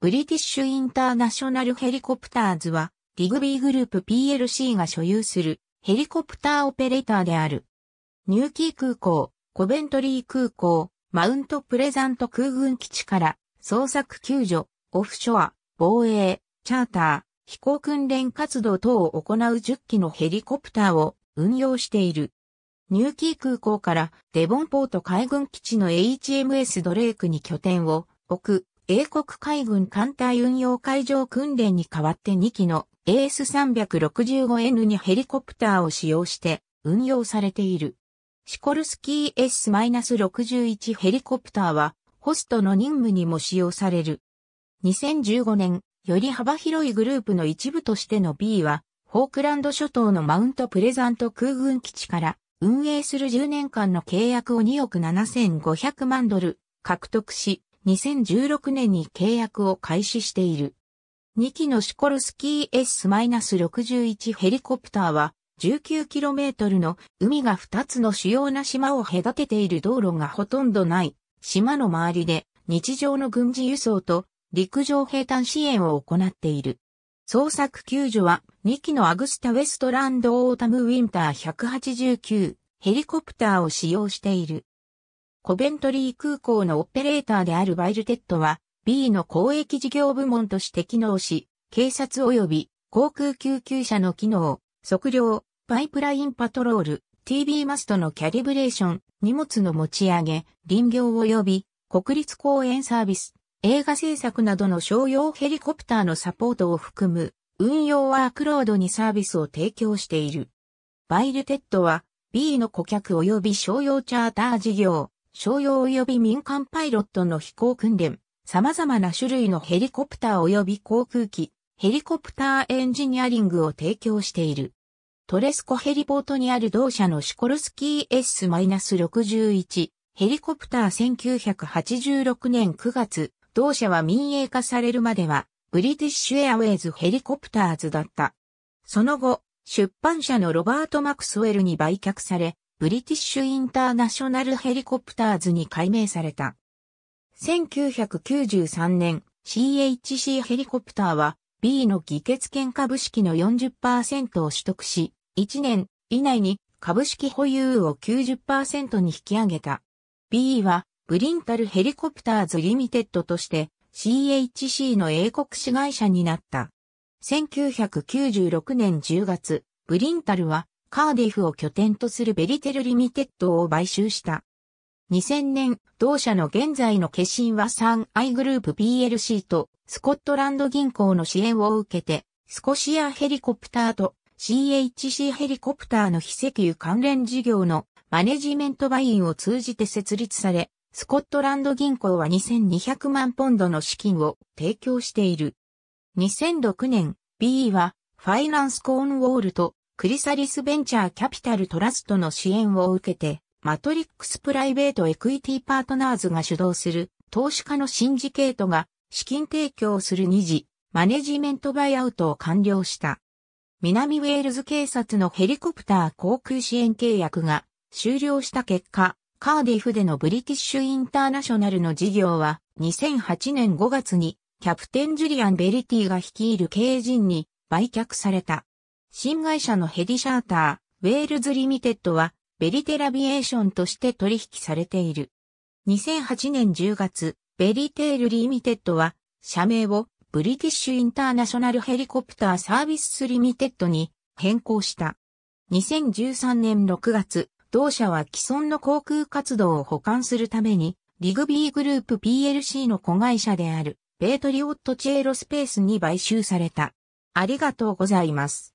ブリティッシュインターナショナルヘリコプターズは、リグビーグループ PLC が所有するヘリコプターオペレーターである。ニューキー空港、コベントリー空港、マウントプレザント空軍基地から、捜索救助、オフショア、防衛、チャーター、飛行訓練活動等を行う10機のヘリコプターを運用している。ニューキー空港からデボンポート海軍基地の HMS ドレークに拠点を置く英国海軍艦隊運用海上訓練に代わって2機の a s 3 6 5 n にヘリコプターを使用して運用されている。シコルスキー S-61 ヘリコプターはホストの任務にも使用される。2015年、より幅広いグループの一部としての B は、フォークランド諸島のマウントプレザント空軍基地から運営する10年間の契約を2億7500万ドル獲得し、2016年に契約を開始している。2機のシコルスキー S-61 ヘリコプターは 19km の海が2つの主要な島を隔てている道路がほとんどない島の周りで日常の軍事輸送と陸上兵隊支援を行っている。捜索救助は2機のアグスタ・ウェストランド・オータム・ウィンター189ヘリコプターを使用している。コベントリー空港のオペレーターであるバイルテッドは、B の公益事業部門として機能し、警察及び航空救急車の機能、測量、パイプラインパトロール、TB マストのキャリブレーション、荷物の持ち上げ、林業及び国立公園サービス、映画制作などの商用ヘリコプターのサポートを含む運用ワークロードにサービスを提供している。バイルテッドは B の顧客及び商用チャーター事業、商用及び民間パイロットの飛行訓練、様々な種類のヘリコプター及び航空機、ヘリコプターエンジニアリングを提供している。トレスコヘリポートにある同社のシコルスキー S-61 ヘリコプター1986年9月、同社は民営化されるまでは、ブリティッシュエアウェイズヘリコプターズだった。その後、出版社のロバート・マクスウェルに売却され、ブリティッシュインターナショナルヘリコプターズに改名された。1993年、CHC ヘリコプターは B の議決権株式の40%を取得し、1年以内に株式保有を90%に引き上げた。B はブリンタルヘリコプターズリミテッドとして CHC の英国子会社になった。1996年10月、ブリンタルはカーディフを拠点とするベリテルリミテッドを買収した。2000年、同社の現在の化身は 3i グループ PLC とスコットランド銀行の支援を受けて、スコシアヘリコプターと CHC ヘリコプターの非石油関連事業のマネジメントバインを通じて設立され、スコットランド銀行は2200万ポンドの資金を提供している。2006年、B はファイナンスコーンウォールとクリサリスベンチャーキャピタルトラストの支援を受けて、マトリックスプライベートエクイティパートナーズが主導する投資家のシンジケートが資金提供する2次、マネジメントバイアウトを完了した。南ウェールズ警察のヘリコプター航空支援契約が終了した結果、カーディフでのブリティッシュインターナショナルの事業は2008年5月にキャプテンジュリアン・ベリティが率いる経営陣に売却された。新会社のヘディシャーター、ウェールズリミテッドは、ベリテラビエーションとして取引されている。2008年10月、ベリテールリミテッドは、社名をブリティッシュインターナショナルヘリコプターサービスリミテッドに変更した。2013年6月、同社は既存の航空活動を保管するために、リグビーグループ PLC の子会社である、ベートリオットチェーロスペースに買収された。ありがとうございます。